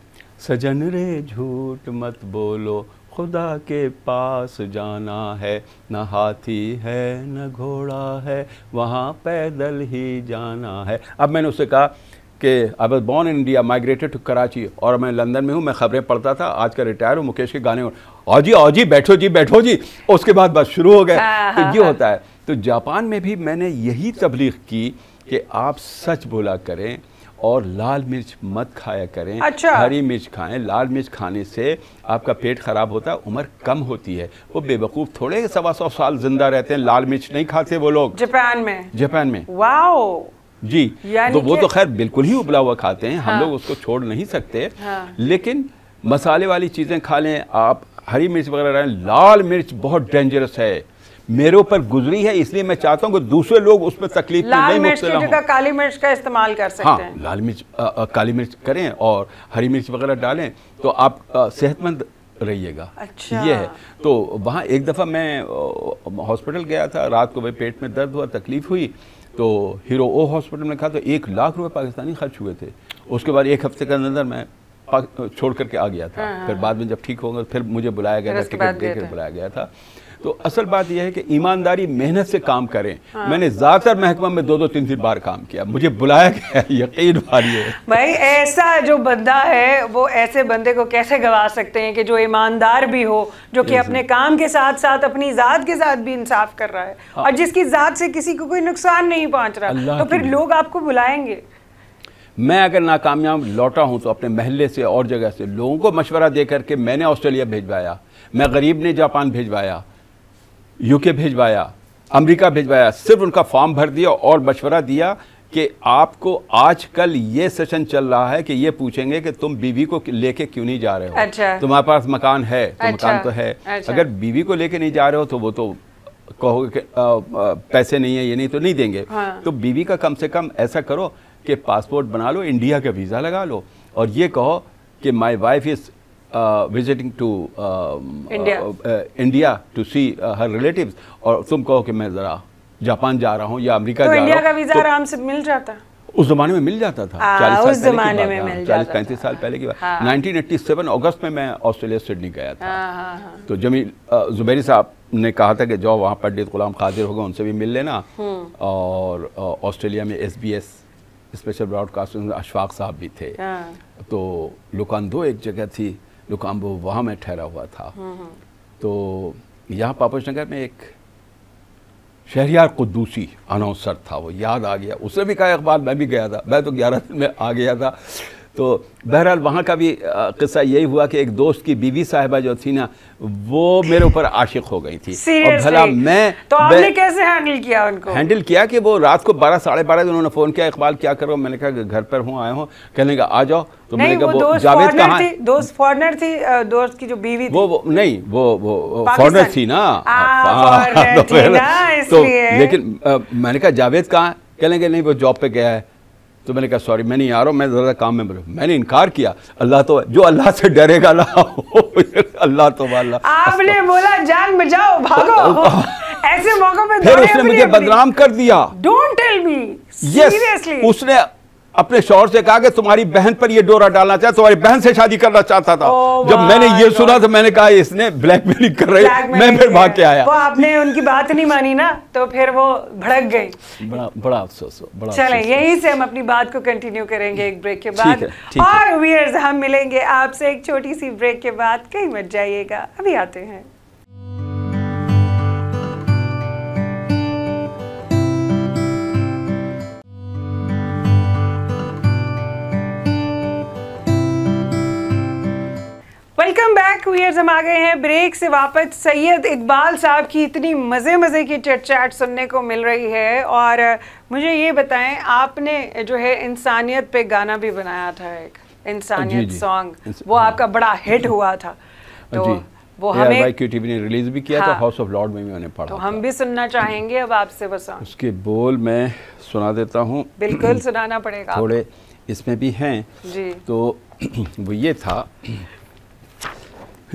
सजन रे
झूठ मत बोलो खुदा के पास जाना है न हाथी है न घोड़ा है वहाँ पैदल ही जाना है
अब मैंने उससे कहा कि I was born in India migrated to Karachi और मैं लंदन में हूँ मैं खबरें पढ़ता था आज का रिटायर हूँ मुकेश के गाने और जी और जी बैठो जी बैठो जी उसके बाद बस शुरू हो गए
हाँ,
तो हाँ, ये हाँ।
होता है तो जापान में भी मैंने यही तबलीग की कि आप सच बोला करें और लाल मिर्च मत खाया करें अच्छा। हरी मिर्च खाएं लाल मिर्च खाने से आपका पेट ख़राब होता है उम्र कम होती है वो बेवकूफ़ थोड़े सवा सौ साल जिंदा रहते हैं लाल मिर्च नहीं खाते वो लोग
जापान में जापान में वाओ
जी तो वो तो खैर बिल्कुल ही उबला हुआ खाते हैं हाँ। हम लोग उसको छोड़ नहीं सकते हाँ। लेकिन मसाले वाली चीज़ें खा लें आप हरी मिर्च वगैरह लाल मिर्च बहुत डेंजरस है मेरे ऊपर गुजरी है इसलिए मैं चाहता हूँ कि दूसरे लोग उसमें तकलीफ लाल मिर्च की जगह
काली मिर्च का इस्तेमाल कर सकते हाँ, हैं
लाल मिर्च आ, आ, काली मिर्च करें और हरी मिर्च वगैरह डालें तो आप सेहतमंद रहिएगा अच्छा ये है तो वहाँ एक दफ़ा मैं हॉस्पिटल गया था रात को भाई पेट में दर्द हुआ तकलीफ हुई तो हीरो ओ हॉस्पिटल में कहा तो एक लाख रुपए पाकिस्तानी खर्च हुए थे उसके बाद एक हफ्ते के अंदर मैं छोड़ करके आ गया था हाँ, हाँ। फिर बाद में जब ठीक होगा फिर मुझे बुलाया गया था टिकट देकर बुलाया गया था तो असल बात यह है कि ईमानदारी मेहनत से काम करें हाँ। मैंने ज़्यादातर महकमा में दो दो तीन तीन बार काम किया मुझे बुलाया
गया यकीन मानिए
भाई ऐसा जो बंदा है वो ऐसे बंदे को कैसे गवा सकते हैं कि जो ईमानदार भी हो जो कि अपने काम के साथ साथ अपनी ज़ात के साथ भी इंसाफ कर रहा है हाँ। और जिसकी ज़ात से किसी को कोई नुकसान नहीं पहुँच रहा तो फिर लोग आपको बुलाएंगे
मैं अगर नाकामयाब लौटा हूं तो अपने महल्ले से और जगह से लोगों को मशवरा दे करके मैंने ऑस्ट्रेलिया भेजवाया मैं गरीब ने जापान भेजवाया यूके भिजवाया अमेरिका भिजवाया सिर्फ उनका फॉर्म भर दिया और मशवरा दिया कि आपको आजकल ये सेशन चल रहा है कि ये पूछेंगे कि तुम बीवी को लेके क्यों नहीं जा रहे हो अच्छा। तुम्हारे पास मकान है तो अच्छा। मकान तो है अच्छा। अगर बीवी को लेके नहीं जा रहे हो तो वो तो कहोगे कि पैसे नहीं है ये नहीं तो नहीं देंगे हाँ। तो बीवी का कम से कम ऐसा करो कि पासपोर्ट बना लो इंडिया का वीज़ा लगा लो और ये कहो कि my wife is uh, visiting to um, India. Uh, uh, India to see uh, her relatives और तुम कहो कि मैं ज़रा जापान जा रहा हूँ या अमरीका तो जा इंडिया का वीज़ा
तो से मिल जाता
उस जमाने में मिल जाता था हाँ, चालीस हाँ, चालीस पैंतीस साल पहले की बात हाँ। नाइनटीन एट्टी सेवन अगस्त में मैं ऑस्ट्रेलिया सिडनी गया था
हाँ, हाँ। तो
जमी जुबैरी साहब ने कहा था कि जो वहाँ पंडित गुलाम खादिर होगा उनसे भी मिल लेना हम्म। और ऑस्ट्रेलिया में S B S special broadcaster Ashfaq sahab भी थे तो लुकान दो एक जगह थी लुकाम्बो वहाँ में ठहरा हुआ था हाँ, हाँ। तो यहाँ पापस नगर में एक शहरियार कुदूसी अनाउंसर था वो याद आ गया उसने भी कहा अखबार मैं भी गया था मैं तो ग्यारह दिन में आ गया था तो बहरहाल वहाँ का भी किस्सा यही हुआ कि एक दोस्त की बीवी साहिबा जो थी ना वो मेरे ऊपर आशिक हो गई थी और भला मैं तो आपने
कैसे हैंडल किया उनको
हैंडल किया कि वो रात को बारह साढ़े बारह उन्होंने फ़ोन किया इकबाल क्या करो मैंने कहा घर पर हूँ आया हूँ कहने का आ जाओ तो मैंने कहा वो जावेद कहाँ
दोस्त फॉरनर थी दोस्त की जो बीवी
वो, वो नहीं वो वो फॉरनर थी ना हाँ, हाँ, तो, तो लेकिन मैंने कहा जावेद कहाँ कहने के नहीं वो जॉब पे गया है तो मैंने कहा सॉरी मैं नहीं आ रहा हूँ मैं ज़रा काम में बोलूँ मैंने इनकार किया अल्लाह तो जो अल्लाह से डरेगा ना अल्लाह तो वाला
आपने बोला जान बचाओ भागो ऐसे मौकों पे फिर उसने मुझे बदनाम कर दिया डोंट टेल मी सीरियसली उसने
अपने शोहर से कहा कि तुम्हारी बहन पर ये डोरा डालना चाहे तुम्हारी बहन से शादी करना चाहता था oh जब मैंने ये सुना तो मैंने कहा इसने ब्लैकमेलिंग कर रही मैं फिर भाग के आया वो
आपने उनकी बात नहीं मानी ना तो फिर वो भड़क गई
बड़ा बड़ा अफसोस चले यही
से हम अपनी बात को कंटिन्यू करेंगे एक ब्रेक के बाद और वीयर्स हम मिलेंगे आपसे एक छोटी सी ब्रेक के बाद कहीं मत जाइएगा अभी आते हैं वेलकम बैक वीयर्स हम आ गए हैं ब्रेक से वापस सैयद इकबाल साहब की इतनी मज़े मज़े की चट चैट सुनने को मिल रही है और मुझे ये बताएं आपने जो है इंसानियत पे गाना भी बनाया था एक इंसानियत सॉन्ग वो आपका बड़ा हिट हुआ था तो वो हमें
क्यूटीवी ने रिलीज भी किया हाँ, था हाउस ऑफ लॉर्ड में भी मैंने पढ़ा तो
हम भी सुनना चाहेंगे अब आपसे बस
उसके बोल मैं सुना देता हूँ बिल्कुल सुनाना
पड़ेगा थोड़े
इसमें भी हैं तो वो ये था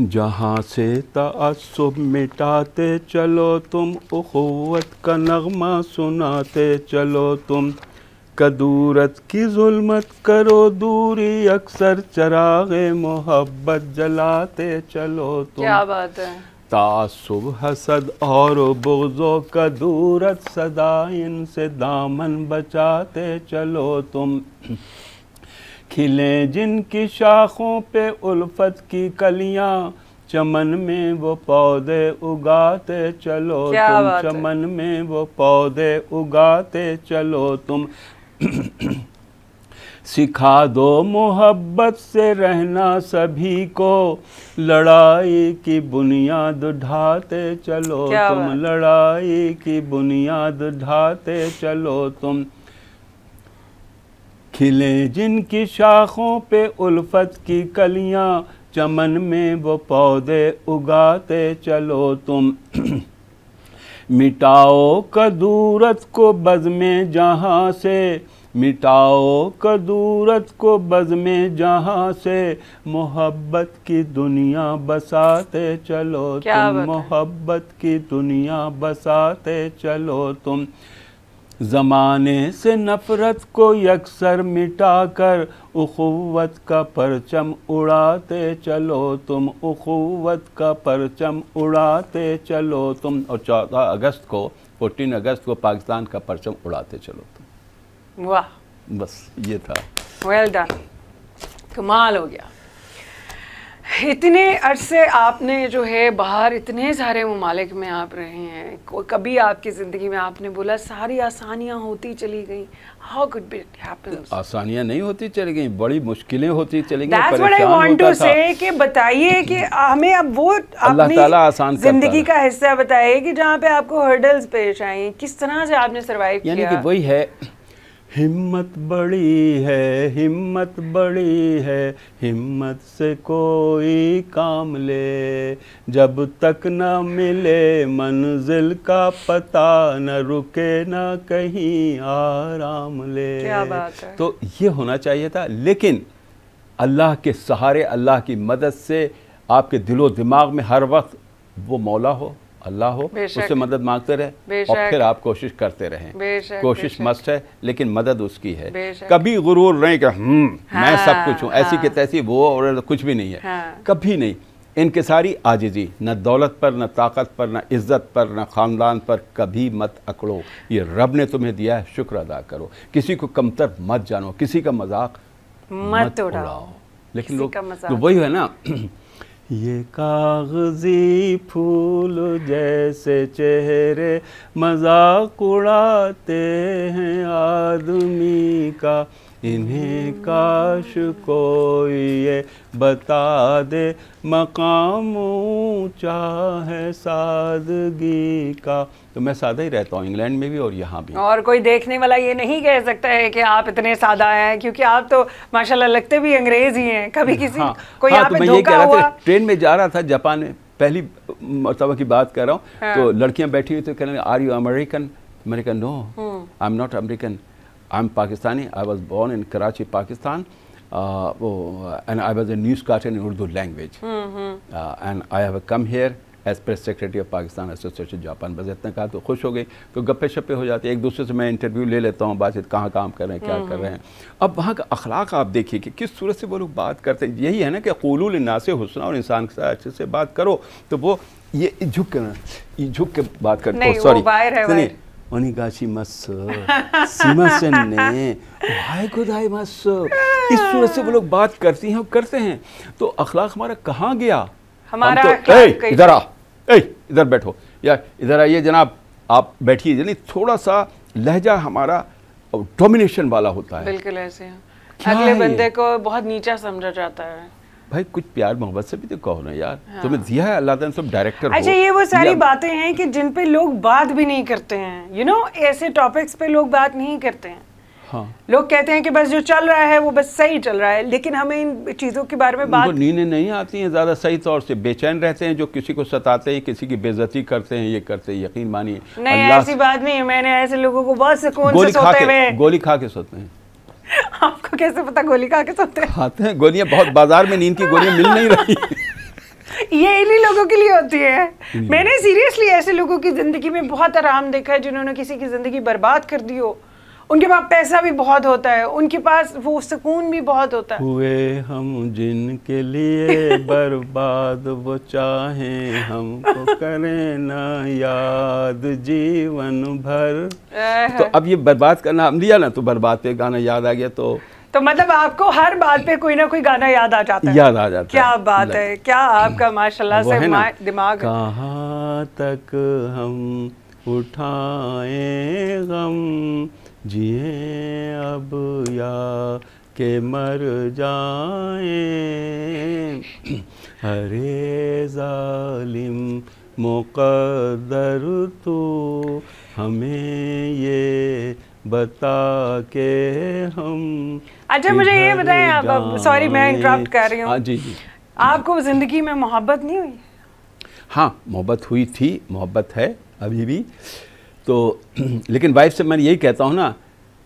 जहाँ से तसुब मिटाते चलो तुम उखवत का नगमा सुनाते चलो तुम कदूरत की जुलमत करो दूरी अक्सर चरागे मोहब्बत जलाते चलो तुम क्या बात है तासुब हसद और बोजो कदूरत सदा इनसे दामन बचाते चलो तुम खिलें जिनकी शाखों पे उल्फत की कलियां चमन में वो पौधे उगाते चलो तुम चमन में वो पौधे उगाते चलो तुम सिखा दो मोहब्बत से रहना सभी को लड़ाई की बुनियाद ढाते चलो तुम लड़ाई की बुनियाद ढाते चलो तुम खिले जिनकी शाखों पे उल्फत की कलियां चमन में वो पौधे उगाते चलो तुम मिटाओ कदूरत को बज़ में जहाँ से मिटाओ कदूरत को बज़ में जहाँ से मोहब्बत की दुनिया बसाते चलो तुम मोहब्बत की दुनिया बसाते चलो तुम ज़माने से नफ़रत को यकसर मिटाकर उखुवत का परचम उड़ाते चलो तुम उखुवत का परचम उड़ाते चलो तुम और चौदह अगस्त को फोर्टीन अगस्त को पाकिस्तान का परचम उड़ाते चलो
तुम वाह
बस ये था
वेल well डन कमाल हो गया इतने अरसे आपने जो है बाहर इतने सारे ममालिक में आप रहे हैं कभी आपकी ज़िंदगी में आपने बोला सारी आसानियाँ होती चली गई हाउ कुड बिट हैपन
आसानियाँ नहीं होती चली गई बड़ी मुश्किलें होती चली गई that's what I want to say
कि बताइए कि हमें अब वो अपनी आसान ज़िंदगी का हिस्सा बताइए कि जहाँ पे आपको हर्डल्स पेश आए किस तरह से आपने सर्वाइव किया यानी कि
वही है हिम्मत बड़ी है हिम्मत बड़ी है हिम्मत से कोई काम ले जब तक न मिले मंजिल का पता न रुके न कहीं आराम ले क्या बात है? तो ये होना चाहिए था लेकिन अल्लाह के सहारे अल्लाह की मदद से
आपके दिलो दिमाग में हर वक्त वो मौला हो अल्लाह हो उससे मदद मांगते रहे और फिर आप कोशिश करते रहे कोशिश मस्त है लेकिन मदद उसकी है कभी गुरूर नहीं कि हम हम्म, मैं हाँ, सब कुछ हूँ ऐसी के हाँ। तैसी वो और कुछ भी नहीं है हाँ। कभी नहीं इनके सारी आजिजी न दौलत पर न ताकत पर न इज़्ज़त पर न ख़ानदान पर कभी मत अकड़ो ये रब ने तुम्हें दिया है शुक्र अदा करो किसी को कमतर मत
जानो किसी का मजाक
मत, मत उड़ाओ लेकिन लोग तो वही है ना
ये कागजी फूल जैसे चेहरे मजाक उड़ाते हैं आदमी का इन्हें काश कोई ये बता दे मकाम ऊँचा है सादगी का तो मैं सादा ही रहता हूँ इंग्लैंड में भी और यहाँ भी
और कोई देखने वाला ये नहीं कह सकता है कि आप इतने सादा हैं क्योंकि आप तो माशाल्लाह लगते भी अंग्रेज ही हैं कभी किसी हाँ, कोई हाँ, तो ये कह रहा था
ट्रेन में जा रहा था जापान में पहली मरतबा की बात कर रहा हूँ हाँ। तो लड़कियाँ बैठी हुई थी कह रही are you American American no I am not American I'm Pakistani. I was born in Karachi, Pakistan. Uh, oh, and I was a newscaster in Urdu language. Mm -hmm. uh, and I have come here as press secretary of Pakistan association Japan बस इतना कहा तो खुश हो गई तो गप्पे शप्पे हो जाते हैं एक दूसरे से मैं इंटरव्यू ले लेता हूँ बातचीत कहाँ काम कर रहे हैं क्या कर रहे mm-hmm. हैं अब वहाँ का अखलाक आप देखिए कि किस सूरत से वो लोग बात करते हैं यही है ना कि कूलूल नासे हुसना और इंसान के साथ अच्छे से बात करो तो वो ये झुक के ना झुक के बात करते हैं सॉरी ओनिगाशिमासु सीमासन ने भाई को दाई मासु इस सूरत से वो लोग बात करती हैं और करते हैं तो अखलाक हमारा कहाँ गया
हमारा हम तो, इधर आ
ए इधर बैठो या इधर आइए जनाब आप बैठिए यानी थोड़ा सा लहजा हमारा डोमिनेशन वाला होता है
बिल्कुल ऐसे अगले बंदे को बहुत नीचा समझा जाता है
भाई कुछ प्यार मोहब्बत से भी तो कहो ना यार हाँ। तुम्हें दिया है अल्लाह सब डायरेक्टर अच्छा ये वो सारी
बातें हैं कि जिन पे लोग बात भी नहीं करते हैं यू नो ऐसे टॉपिक्स पे लोग बात नहीं करते हैं हाँ। लोग कहते हैं कि बस जो चल रहा है वो बस सही चल रहा है लेकिन हमें इन चीज़ों के बारे में बात नींदें
नहीं आती हैं
ज़्यादा सही तौर से बेचैन रहते हैं जो किसी को सताते हैं किसी की बेजती करते हैं ये करते हैं यकीन मानिए
नहीं ऐसी बात नहीं है मैंने ऐसे लोगों को बहुत सुकून से सोते हुए
गोली खा के सोते हैं
आपको कैसे पता गोली खा के सोते हैं
खाते हैं गोलियां बहुत बाजार में नींद की गोलियां मिल नहीं रही
ये इन्हीं लोगों के लिए होती है मैंने सीरियसली ऐसे लोगों की जिंदगी में बहुत आराम देखा है जिन्होंने किसी की जिंदगी बर्बाद कर दी हो उनके पास पैसा भी बहुत होता है उनके पास वो सुकून भी बहुत होता है
हुए हम जिनके लिए बर्बाद वो चाहे हमको करें ना याद जीवन भर तो अब ये बर्बाद का नाम लिया ना तो बर्बाद पे गाना याद आ गया तो
तो मतलब आपको हर बात पे कोई ना कोई गाना याद आ जाता है याद
आ जाता क्या है। बात है
क्या आपका माशाल्लाह से दिमाग
कहाँ तक हम उठाए गम जिए अब या के मर जाए हरे जालिम मुकदर तो हमें ये बता के हम
अच्छा मुझे ये बताएं आप सॉरी मैं इंटरप्ट कर रही हूँ हाँ, जी जी आपको ज़िंदगी में मोहब्बत नहीं हुई
हाँ मोहब्बत हुई थी मोहब्बत है अभी भी तो लेकिन वाइफ से मैं यही कहता हूँ ना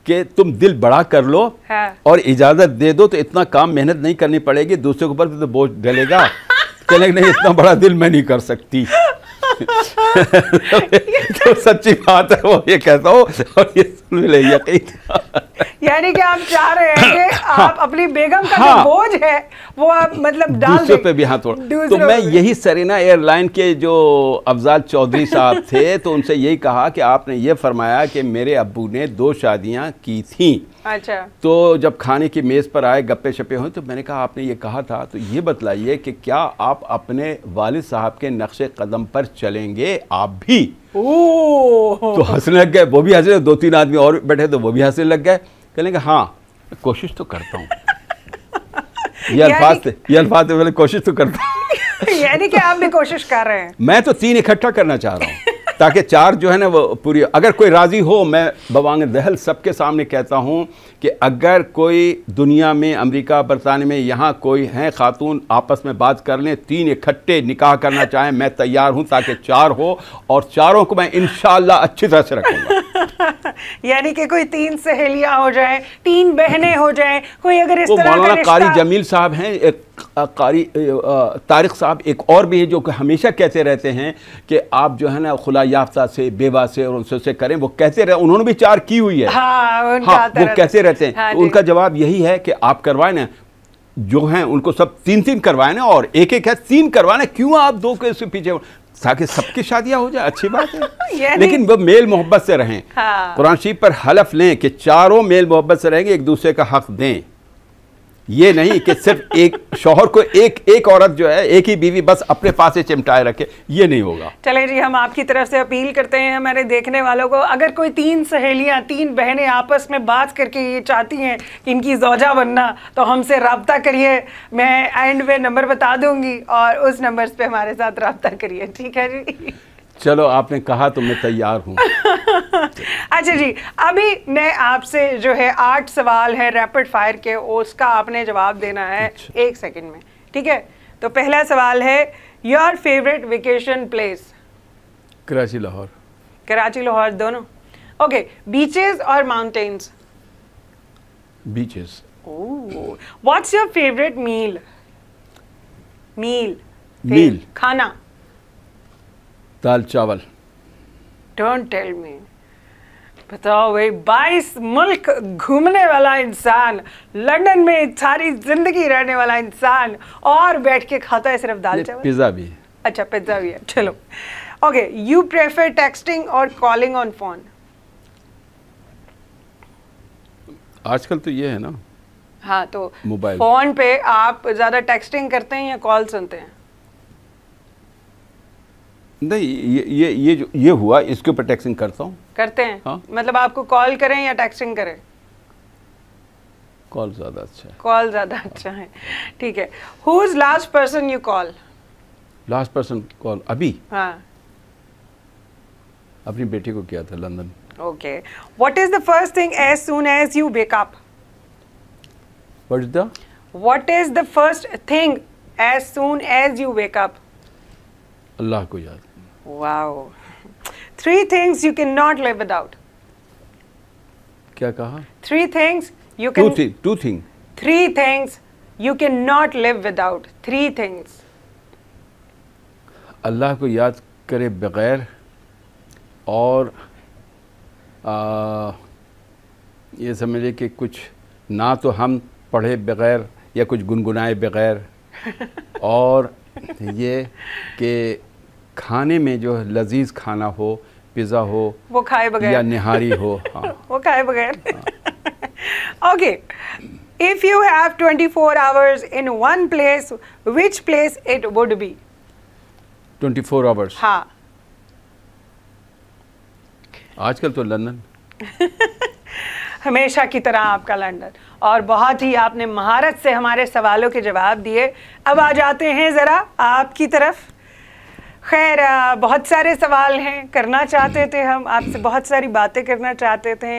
कि तुम दिल बड़ा कर लो हाँ। और इजाज़त दे दो तो इतना काम मेहनत नहीं करनी पड़ेगी दूसरे के ऊपर तो बोझ डलेगा चले नहीं इतना बड़ा दिल मैं नहीं कर सकती तो सच्ची बात है वो ये कहता हूँ और ये सुन ले यकीन
यानी कि आप चाह रहे हैं कि हाँ। आप अपनी बेगम का हाँ, जो बोझ है वो आप मतलब डाल दूसरों पे भी हाथ तो मैं
यही सरीना एयरलाइन के जो अफजाल चौधरी साहब थे तो उनसे यही कहा कि आपने ये फरमाया कि मेरे अबू ने दो शादियां की थी अच्छा तो जब खाने की मेज़ पर आए गप्पे छपे हुए तो मैंने कहा आपने ये कहा था तो ये बतलाइए कि क्या आप अपने वालिद साहब के नक्शे कदम पर चलेंगे आप भी तो हंसने लग गए वो भी हंसने तो दो तीन आदमी और बैठे तो वो भी हंसने लग गए कहने लगे हाँ कोशिश तो करता हूँ ये अल्फाज थे ये अल्फाज थे कोशिश तो करता
हूँ यानी कि आप भी कोशिश कर रहे हैं
मैं तो तीन इकट्ठा करना चाह रहा हूँ ताकि चार जो है ना वो पूरी अगर कोई राज़ी हो मैं बवांग दहल सबके सामने कहता हूँ कि अगर कोई दुनिया में अमेरिका बरतानिया में यहाँ कोई हैं खातून आपस में बात कर लें तीन इकट्ठे निकाह करना चाहें मैं तैयार हूँ ताकि चार हो और चारों को मैं इन अच्छी तरह से रखूँगा
यानी कि कोई तीन सहेलियाँ हो जाए तीन बहनें हो जाए कोई अगर इस तरह मौलाना कारी जमील
साहब हैं कारी तारिक साहब एक और भी है जो कि हमेशा कहते रहते हैं कि आप जो है ना खुला याफ्ता से बेवा से और उनसे से करें वो कहते रहे उन्होंने भी चार की हुई है
हाँ, हाँ, वो कहते रहते हैं हाँ, तो उनका
जवाब यही है कि आप करवाए ना जो हैं उनको सब तीन तीन करवाए ना और एक एक है तीन करवाना क्यों आप दो के पीछे ताकि सबकी शादियां हो जाए अच्छी बात
है लेकिन
वो मेल मोहब्बत से रहें हाँ। कुरान शरीफ पर हलफ लें कि चारों मेल मोहब्बत से रहेंगे एक दूसरे का हक दें ये नहीं कि सिर्फ एक शोहर को एक एक औरत जो है एक ही बीवी बस अपने पास से चिमटाए रखे ये नहीं होगा
चले जी हम आपकी तरफ से अपील करते हैं हमारे देखने वालों को अगर कोई तीन सहेलियां तीन बहनें आपस में बात करके ये चाहती हैं कि इनकी जोजा बनना तो हमसे रबता करिए मैं एंड वे नंबर बता दूंगी और उस नंबर पर हमारे साथ रबता करिए ठीक है जी
चलो आपने कहा तो मैं तैयार हूँ
अच्छा जी अभी मैं आपसे जो है आठ सवाल है रैपिड फायर के उसका आपने जवाब देना है अच्छा। एक सेकंड में ठीक है तो पहला सवाल है your favourite vacation place
Karachi Lahore
Karachi Lahore दोनों ओके बीचेस और mountains beaches what's your favourite meal meal meal खाना दाल चावल डोंट टेल मी बताओ भाई बाईस मुल्क घूमने वाला इंसान लंदन में सारी जिंदगी रहने वाला इंसान और बैठ के खाता है सिर्फ दाल चावल पिज्ज़ा भी अच्छा पिज्ज़ा भी है चलो ओके यू प्रेफर टेक्सटिंग और कॉलिंग ऑन फोन
आजकल तो ये है ना
हाँ तो मोबाइल फोन पे आप ज़्यादा टेक्सटिंग करते हैं या कॉल सुनते हैं
नहीं ये ये ये जो ये हुआ इसके ऊपर टैक्सिंग करता हूँ
करते हैं हा? मतलब आपको कॉल करें या टैक्सिंग करें
कॉल ज़्यादा अच्छा है
कॉल ज़्यादा अच्छा है ठीक है who is last person you call
last person call अभी हाँ अपनी बेटी को किया था London
okay what is the first thing as soon as you wake up what is the what is the first thing as soon as you wake up अल्लाह को याद wow three things you can not live without क्या कहा three things you can two thing three things you can not live without three things
अल्लाह को याद करे बगैर और आ, ये समझे कि कुछ ना तो हम पढ़े बगैर या कुछ गुनगुनाए बगैर और ये कि खाने में जो लजीज खाना हो पिज़्ज़ा हो
वो खाए बगैर या
निहारी हो हाँ
वो खाए बगैर okay if you have 24 hours in one place which place it would be
24 hours हाँ आजकल तो लंदन
हमेशा की तरह आपका लंदन और बहुत ही आपने महारत से हमारे सवालों के जवाब दिए अब आ जाते हैं ज़रा आपकी तरफ खैर बहुत सारे सवाल हैं करना चाहते थे हम आपसे बहुत सारी बातें करना चाहते थे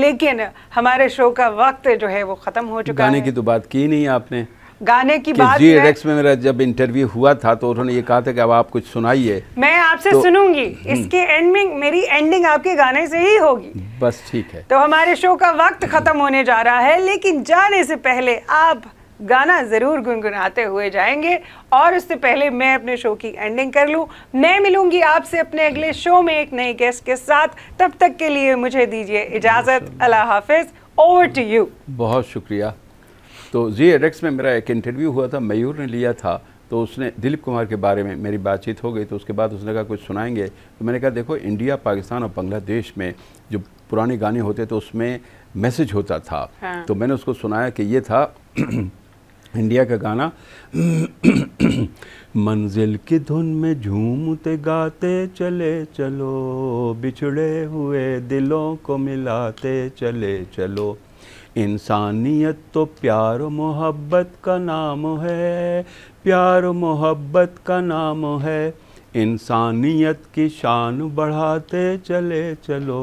लेकिन हमारे शो का वक्त जो है वो ख़त्म हो चुका गाने है। की
तो बात की नहीं आपने
गाने की बात जी एडेक्स
में मेरा जब इंटरव्यू हुआ था तो उन्होंने ये कहा था कि अब आप कुछ सुनाइए
मैं आपसे तो, सुनूंगी हम्म। इसके एंडिंग मेरी एंडिंग आपके गाने से ही होगी
बस ठीक है
तो हमारे शो का वक्त ख़त्म होने जा रहा है लेकिन जाने से पहले आप गाना ज़रूर गुनगुनाते हुए जाएंगे और उससे पहले मैं अपने शो की एंडिंग कर लूँ मैं मिलूँगी आपसे अपने अगले शो में एक नए गेस्ट के साथ तब तक के लिए मुझे दीजिए इजाज़त अल्लाह हाफिज़ ओवर टू यू
बहुत शुक्रिया तो जी एडेक्स में मेरा एक इंटरव्यू हुआ था मयूर ने लिया था तो उसने दिलीप कुमार के बारे में मेरी बातचीत हो गई तो उसके बाद उसने कहा कुछ सुनाएंगे तो मैंने कहा देखो इंडिया पाकिस्तान और बांग्लादेश में जो पुराने गाने होते तो उसमें मैसेज होता था हाँ। तो मैंने उसको
सुनाया कि ये था इंडिया का गाना मंजिल की धुन में झूमते गाते चले चलो बिछड़े हुए दिलों को मिलाते चले चलो इंसानियत तो प्यार मोहब्बत का नाम है प्यार मोहब्बत का नाम है इंसानियत की शान बढ़ाते चले चलो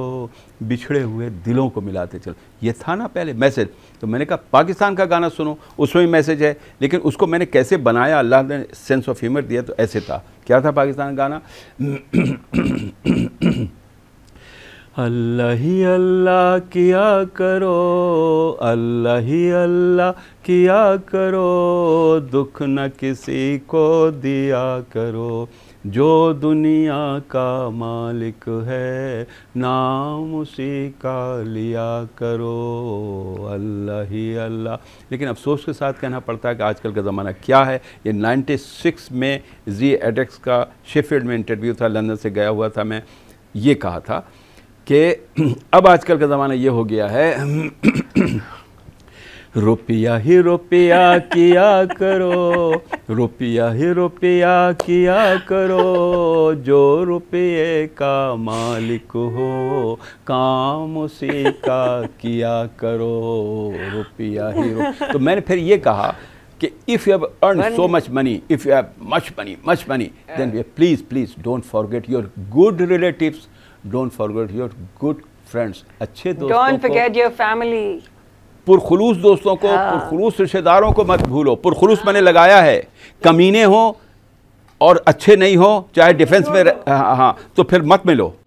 बिछड़े हुए दिलों को मिलाते चलो ये था ना पहले मैसेज तो मैंने
कहा पाकिस्तान का गाना सुनो उसमें भी मैसेज है लेकिन उसको मैंने कैसे बनाया अल्लाह ने सेंस ऑफ
ह्यूमर दिया तो ऐसे था क्या था पाकिस्तान गाना अल्लाह ही अल्लाह किया करो अल्लाह ही अल्लाह किया करो दुख न किसी को दिया करो जो दुनिया का मालिक है नाम उसी का लिया करो अल्लाह ही अल्लाह लेकिन अफसोस के साथ कहना पड़ता है कि आजकल का ज़माना क्या है ये 96
में जी एडेक्स का शेफील्ड में इंटरव्यू था लंदन से गया हुआ था मैं ये कहा था कि अब आजकल का ज़माना ये हो गया है
रुपया ही रुपया किया करो रुपया ही रुपया किया करो जो रुपये का मालिक हो काम उसी का किया करो रुपया
ही रुप... तो मैंने फिर ये कहा कि if you have earn so much money if you have much money much money then we please please don't forget your good relatives don't forget your good friends अच्छे दोस्तों डोंट फॉरगेट
योर फैमिली
पुरखलूस दोस्तों को हाँ। पुरखलूस रिश्तेदारों को मत भूलो पुरखलूस हाँ। मैंने लगाया है कमीने हों और अच्छे नहीं हो चाहे डिफेंस में हाँ, हाँ, हाँ तो फिर मत मिलो